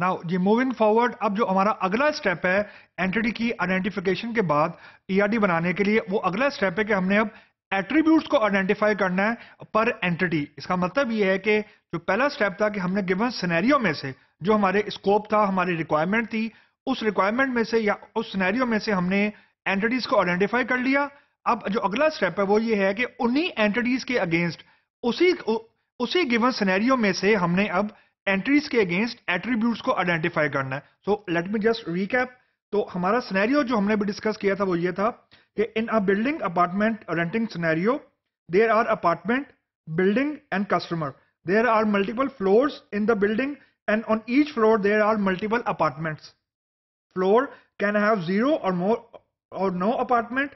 Now जी moving forward अब जो हमारा अगला स्टेप है एंटिटी की आइडेंटिफिकेशन के बाद ईआरडी e बनाने के लिए वो अगला स्टेप है कि हमने अब एट्रीब्यूट्स को आइडेंटिफाई करना है पर एंटिटी इसका मतलब ये है कि जो पहला स्टेप था कि हमने गिवन सिनेरियो में से जो हमारे स्कोप था हमारी रिक्वायरमेंट थी उस रिक्वायरमेंट में से या उस सिनेरियो में से हमने एंटिटीज को आइडेंटिफाई कर लिया अब जो अगला स्टेप है वो ये है कि उन्हीं एंटिटीज के अगेंस्ट उसी उसी गिवन सिनेरियो में से हमने अब एंट्रीज के अगेंस्ट एट्रीब्यूट को आइडेंटिफाई करना है so let me just recap तो हमारा सिनेरियो जो हमने भी डिस्कस किया था वो ये था कि in a building apartment renting scenario there are apartment building and customer there are multiple floors in the building and on each floor there are multiple apartment floor can have zero or more or no apartment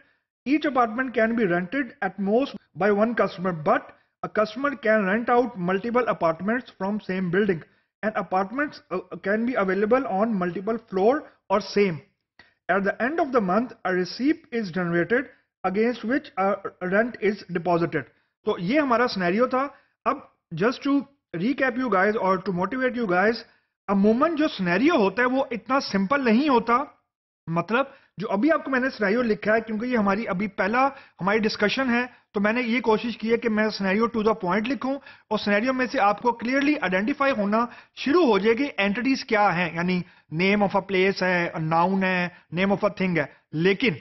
each apartment can be rented at most by one customer but a customer can rent out multiple apartments from same building and apartments uh, can be available on multiple floor or same. At the end of the month, a receipt is generated against which a rent is deposited. so ye hamara scenario tha ab just to recap you guys or to motivate you guys a moment jo scenario hota hai wo itna simple nahi hota मतलब जो अभी आपको मैंने scenario लिखा है क्योंकि ये हमारी अभी पहला हमारी डिस्कशन है तो मैंने ये कोशिश की है कि मैं स्नैरियो टू द पॉइंट लिखूं और स्नैरियो में से आपको क्लियरली आइडेंटिफाई होना शुरू हो जाएगी एंटिटीज क्या है यानी नेम ऑफ अ प्लेस है नाउन है नेम ऑफ अ थिंग है लेकिन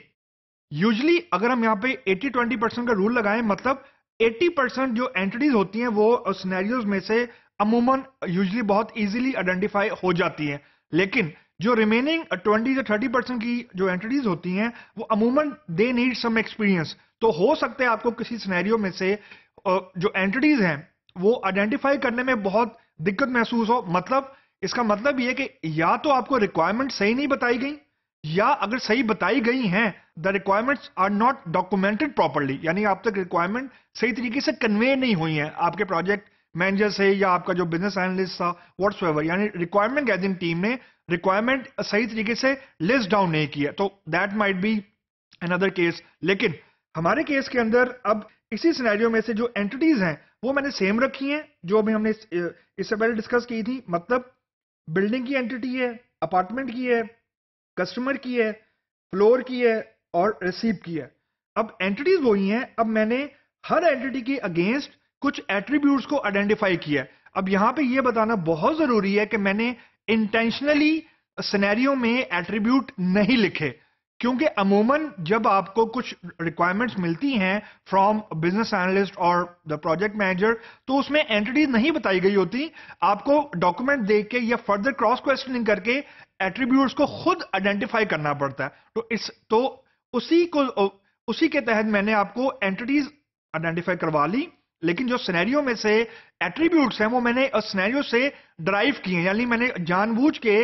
यूजली अगर हम यहाँ पे एटी ट्वेंटी परसेंट का रूल लगाए मतलब एट्टी परसेंट जो एंटिटीज होती है वो स्नैरियोज में से अमूमन यूजली बहुत ईजिली आइडेंटिफाई हो जाती है लेकिन जो रिमेनिंग 20 या 30 परसेंट की जो एंटिटीज होती हैं वो अमूमन दे नीड सम एक्सपीरियंस तो हो सकता है आपको किसी सिनेरियो में से जो एंटिटीज हैं वो आइडेंटिफाई करने में बहुत दिक्कत महसूस हो मतलब इसका मतलब ये कि या तो आपको रिक्वायरमेंट सही नहीं बताई गई या अगर सही बताई गई हैं the requirements are not documented properly यानी आप तक रिक्वायरमेंट सही तरीके से कन्वे नहीं हुई है आपके प्रोजेक्ट मैनेजर से या आपका जो बिजनेस एनालिस्ट था व्हाट्स यानी रिक्वायरमेंट गैदरिंग टीम ने रिक्वायरमेंट सही तरीके से लिस्ट डाउन नहीं किया तो that might be another case लेकिन हमारे केस के अंदर अब इसी सिनेरियो में से जो एंटिटीज हैं वो मैंने सेम रखी हैं जो अभी हमने इससे पहले डिस्कस की थी मतलब बिल्डिंग की एंटिटी है अपार्टमेंट की है कस्टमर की है फ्लोर की है और रिसीव की है अब एंटिटीज वही हैं अब मैंने हर एंटिटी के अगेंस्ट कुछ एट्रीब्यूट्स को आइडेंटिफाई किया अब यहां पे ये बताना बहुत जरूरी है कि मैंने इंटेंशनली सिनेरियो में एट्रीब्यूट नहीं लिखे क्योंकि अमूमन जब आपको कुछ रिक्वायरमेंट्स मिलती हैं फ्रॉम बिजनेस एनालिस्ट और द प्रोजेक्ट मैनेजर तो उसमें एंटिटीज नहीं बताई गई होती आपको डॉक्यूमेंट देख के या फर्दर क्रॉस क्वेश्चनिंग करके एट्रीब्यूट्स को खुद आइडेंटिफाई करना पड़ता है तो इस तो उसी को उसी के तहत मैंने आपको एंटिटीज आइडेंटिफाई करवा ली लेकिन जो सिनेरियो में से एट्रीब्यूट्स हैं वो मैंने सिनेरियो से ड्राइव किए हैं यानी मैंने जानबूझ के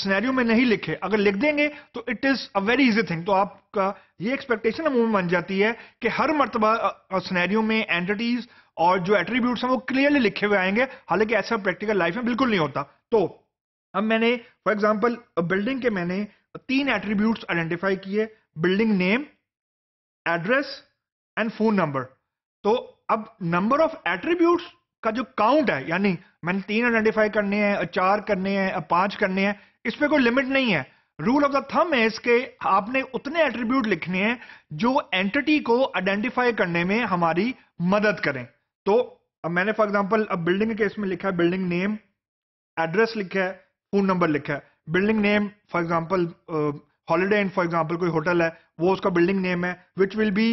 सिनेरियो में नहीं लिखे अगर लिख देंगे तो it is a very easy thing तो आपका ये एक्सपेक्टेशन अमूमन बन जाती है कि हर मरतबा सिनेरियो में एंटिटीज और जो एट्रीब्यूट्स हैं वो क्लियरली लिखे हुए आएंगे हालांकि ऐसा प्रैक्टिकल लाइफ में बिल्कुल नहीं होता तो अब मैंने फॉर एग्जाम्पल बिल्डिंग के मैंने तीन एट्रीब्यूट्स आइडेंटिफाई किए building name address and phone number तो अब नंबर ऑफ एट्रीब्यूट्स का जो काउंट है यानी मैंने तीन आइडेंटिफाई करने हैं चार करने हैं पांच करने हैं इस पर कोई लिमिट नहीं है रूल ऑफ द थम है इसके आपने उतने एट्रीब्यूट लिखने हैं जो एंटिटी को आइडेंटिफाई करने में हमारी मदद करें तो अब मैंने फॉर एग्जांपल अब बिल्डिंग के केस में लिखा है बिल्डिंग नेम एड्रेस लिखा है फोन नंबर लिखा है building name for example Holiday Inn for example कोई होटल है वो उसका बिल्डिंग नेम है which will be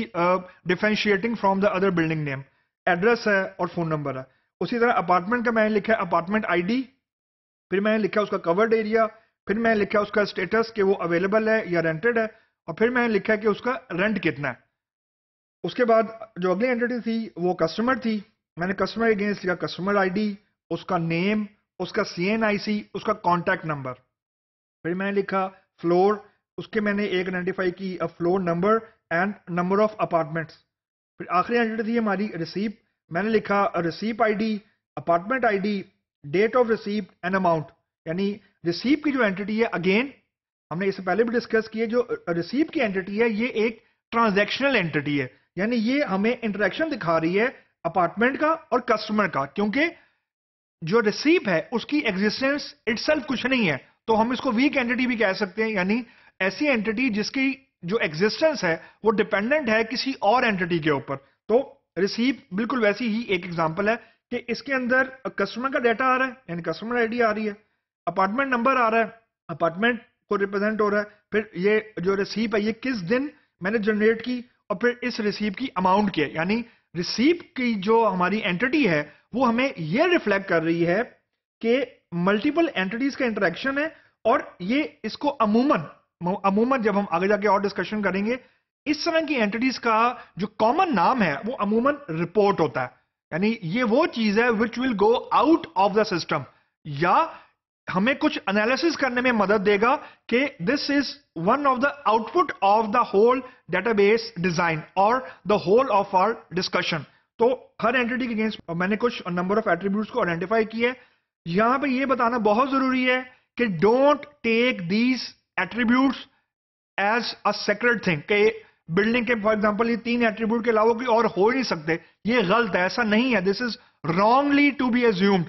differentiating from the other building name address है और फोन नंबर है उसी तरह अपार्टमेंट का मैंने लिखा है अपार्टमेंट आईडी फिर मैंने लिखा उसका कवर्ड एरिया फिर मैंने लिखा उसका स्टेटस कि वो अवेलेबल है या रेंटेड है और फिर मैंने लिखा कि उसका रेंट कितना है उसके बाद जो अगली एंटिटी थी वो कस्टमर थी मैंने कस्टमर अगेंस्ट लिखा कस्टमर आईडी उसका नेम उसका सीएनआईसी उसका कॉन्टैक्ट नंबर फिर मैंने लिखा फ्लोर उसके मैंने एक आइडेंटिफाई की floor number and number of apartments फिर आखिरी एंटिटी थी हमारी रिसीप्ट मैंने लिखा receipt ID apartment ID date of receipt and amount यानी रिसीप की जो एंटिटी है अगेन हमने इससे पहले भी डिस्कस किया जो रिसीप की एंटिटी है ये एक ट्रांजेक्शनल एंटिटी है यानी ये हमें इंटरेक्शन दिखा रही है अपार्टमेंट का और कस्टमर का क्योंकि जो रिसीप है उसकी एग्जिस्टेंस इट कुछ नहीं है तो हम इसको वीक एंटिटी भी कह सकते हैं यानी ऐसी एंटिटी जिसकी जो एग्जिस्टेंस है वो डिपेंडेंट है किसी और एंटिटी के ऊपर तो रिसीव बिल्कुल वैसी ही एक एग्जाम्पल है कि इसके अंदर कस्टमर का डाटा आ रहा है यानी कस्टमर आईडी आ रही है अपार्टमेंट नंबर आ रहा है अपार्टमेंट को रिप्रेजेंट हो रहा है फिर ये जो रिसीप है ये किस दिन मैंने जनरेट की और फिर इस रिसीप की अमाउंट क्या है यानी रिसीप की जो हमारी एंटिटी है वो हमें ये रिफ्लेक्ट कर रही है कि मल्टीपल एंटिटीज का इंटरेक्शन है और ये इसको अमूमन अमूमन जब हम आगे जाके और डिस्कशन करेंगे इस तरह की एंटिटीज का जो कॉमन नाम है वो अमूमन रिपोर्ट होता है यानी ये वो चीज है which will go out of the system या हमें कुछ एनालिसिस करने में मदद देगा कि this is one of the output of the whole database design और the whole of our discussion तो हर एंटिटी के अगेंस्ट मैंने कुछ नंबर ऑफ एट्रीब्यूट को आइडेंटिफाई किया है यहां पर यह बताना बहुत जरूरी है कि don't take these attribute as a secret thing building के फॉर एग्जाम्पल ये तीन एट्रीब्यूट के अलावा कोई और हो नहीं सकते ये गलत है ऐसा नहीं है this is wrongly to be assumed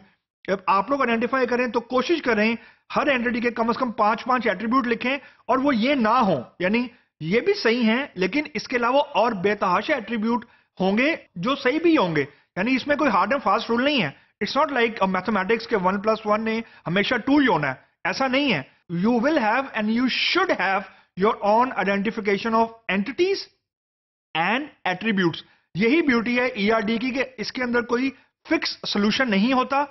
जब आप लोग आइडेंटिफाई करें तो कोशिश करें हर एंटिटी के कम से कम पांच पांच एट्रीब्यूट लिखें और वो ये ना हो यानी ये भी सही है लेकिन इसके अलावा और बेतहाशा एट्रीब्यूट होंगे जो सही भी होंगे यानी इसमें कोई हार्ड एंड फास्ट रूल नहीं है इट्स नॉट लाइक मैथमेटिक्स के वन प्लस वन ने हमेशा टू ही होना है ऐसा नहीं है you will have and you should have your own identification of entities and attributes यही ब्यूटी है ईआरडी e की कि इसके अंदर कोई फिक्स सोल्यूशन नहीं होता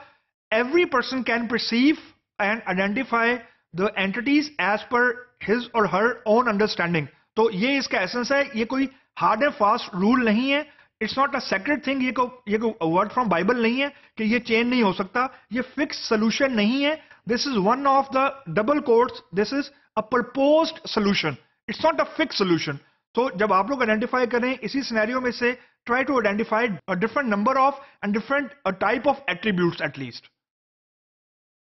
every person can perceive and identify the entities as per his or her own understanding तो ये इसका एसेंस है ये कोई हार्ड एंड फास्ट रूल नहीं है it's not a secret thing ये को ये को वर्ड फ्रॉम बाइबल नहीं है कि ये चेंज नहीं हो सकता ये फिक्स सोल्यूशन नहीं है This is one of the double quotes. This is a proposed solution. It's not a fixed solution. so jab aap log identify kare isi scenario mein se try to identify a different number of and different a type of attributes at least